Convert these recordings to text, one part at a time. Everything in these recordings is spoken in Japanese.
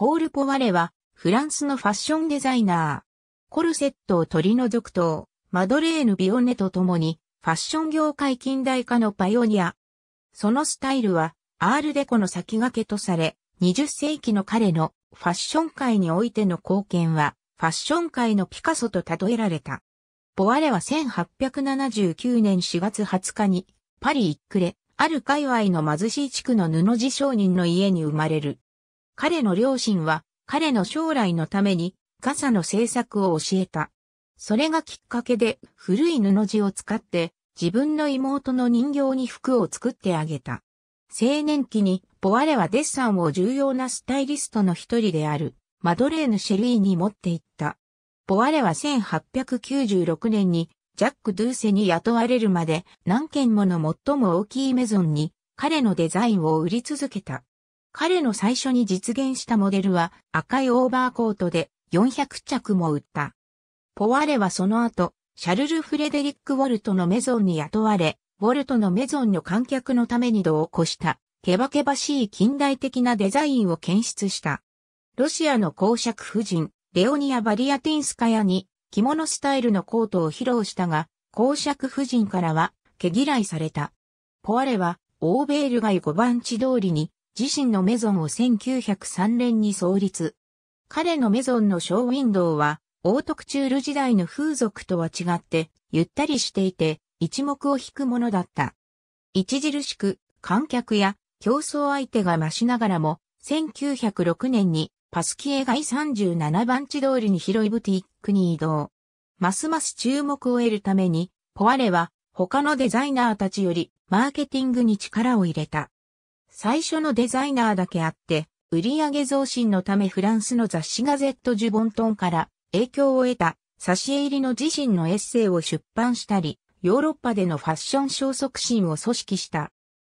ポール・ポワレは、フランスのファッションデザイナー。コルセットを取り除くと、マドレーヌ・ビオネと共に、ファッション業界近代化のパイオニア。そのスタイルは、アールデコの先駆けとされ、20世紀の彼のファッション界においての貢献は、ファッション界のピカソと例えられた。ポワレは1879年4月20日に、パリイックレ、ある界隈の貧しい地区の布地商人の家に生まれる。彼の両親は彼の将来のために傘の製作を教えた。それがきっかけで古い布地を使って自分の妹の人形に服を作ってあげた。青年期にボワレはデッサンを重要なスタイリストの一人であるマドレーヌ・シェリーに持っていった。ボワレは1896年にジャック・ドゥーセに雇われるまで何件もの最も大きいメゾンに彼のデザインを売り続けた。彼の最初に実現したモデルは赤いオーバーコートで400着も売った。ポワレはその後、シャルル・フレデリック・ウォルトのメゾンに雇われ、ウォルトのメゾンの観客のために度を越した、けばけばしい近代的なデザインを検出した。ロシアの公爵夫人、レオニア・バリアティンスカヤに着物スタイルのコートを披露したが、公爵夫人からは毛嫌いされた。ポワレは、欧米ルガイ5番地通りに自身のメゾンを1903年に創立。彼のメゾンのショーウィンドウは、オートクチュール時代の風俗とは違って、ゆったりしていて、一目を引くものだった。著しく、観客や競争相手が増しながらも、1906年にパスキエ街37番地通りに広いブティックに移動。ますます注目を得るために、ポワレは他のデザイナーたちよりマーケティングに力を入れた。最初のデザイナーだけあって、売上増進のためフランスの雑誌ガゼット・ジュボントンから影響を得た挿絵入りの自身のエッセイを出版したり、ヨーロッパでのファッション小促進を組織した。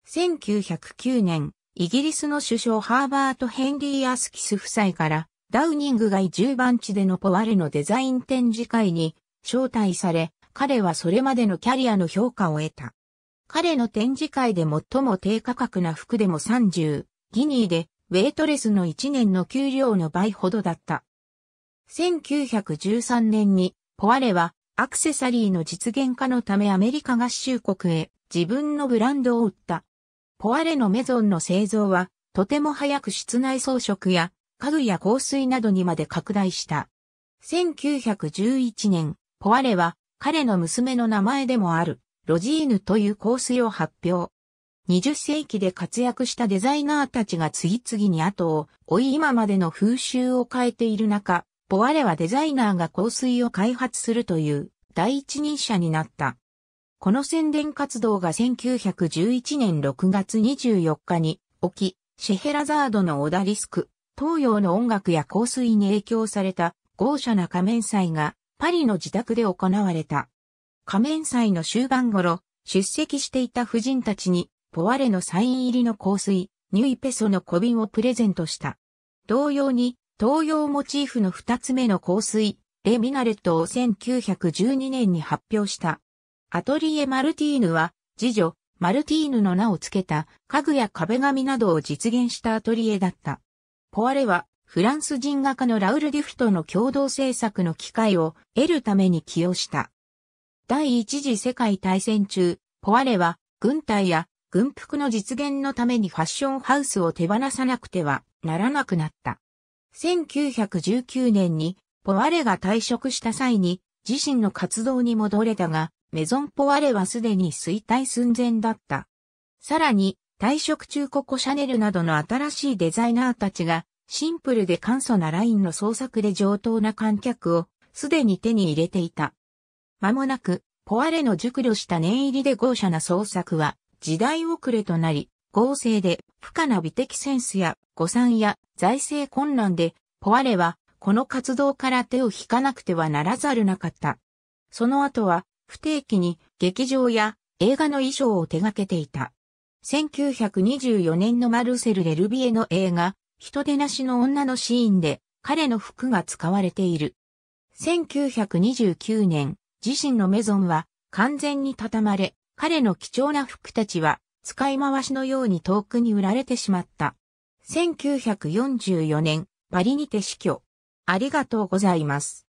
1909年、イギリスの首相ハーバート・ヘンリー・アスキス夫妻からダウニング街10番地でのポワレのデザイン展示会に招待され、彼はそれまでのキャリアの評価を得た。彼の展示会で最も低価格な服でも30ギニーで、ウェイトレスの1年の給料の倍ほどだった。1913年に、ポワレは、アクセサリーの実現化のためアメリカ合衆国へ自分のブランドを売った。ポワレのメゾンの製造は、とても早く室内装飾や家具や香水などにまで拡大した。1911年、ポワレは彼の娘の名前でもあるロジーヌという香水を発表。20世紀で活躍したデザイナーたちが次々に後を追い今までの風習を変えている中、ポワレはデザイナーが香水を開発するという第一人者になった。この宣伝活動が1911年6月24日に起き、シェヘラザードのオダリスク、東洋の音楽や香水に影響された豪奢な仮面祭がパリの自宅で行われた。仮面祭の終盤頃、出席していた夫人たちに、ポワレのサイン入りの香水、ニュイペソの小瓶をプレゼントした。同様に、東洋モチーフの二つ目の香水、レ・ミナレットを1912年に発表した。アトリエ・マルティーヌは、次女、マルティーヌの名を付けた家具や壁紙などを実現したアトリエだった。ポワレは、フランス人画家のラウル・ディフトの共同制作の機会を得るために起用した。第一次世界大戦中、ポワレは軍隊や軍服の実現のためにファッションハウスを手放さなくてはならなくなった。1919年にポワレが退職した際に自身の活動に戻れたが、メゾンポワレはすでに衰退寸前だった。さらに、退職中ココシャネルなどの新しいデザイナーたちが、シンプルで簡素なラインの創作で上等な観客をすでに手に入れていた。間もなく、ポアレの熟慮した念入りで豪奢な創作は、時代遅れとなり、合成で、不可な美的センスや、誤算や、財政混乱で、ポアレは、この活動から手を引かなくてはならざるなかった。その後は、不定期に、劇場や、映画の衣装を手掛けていた。1924年のマルセル・レルビエの映画、人手なしの女のシーンで、彼の服が使われている。1929年、自身のメゾンは完全に畳まれ、彼の貴重な服たちは使い回しのように遠くに売られてしまった。1944年、パリにて死去。ありがとうございます。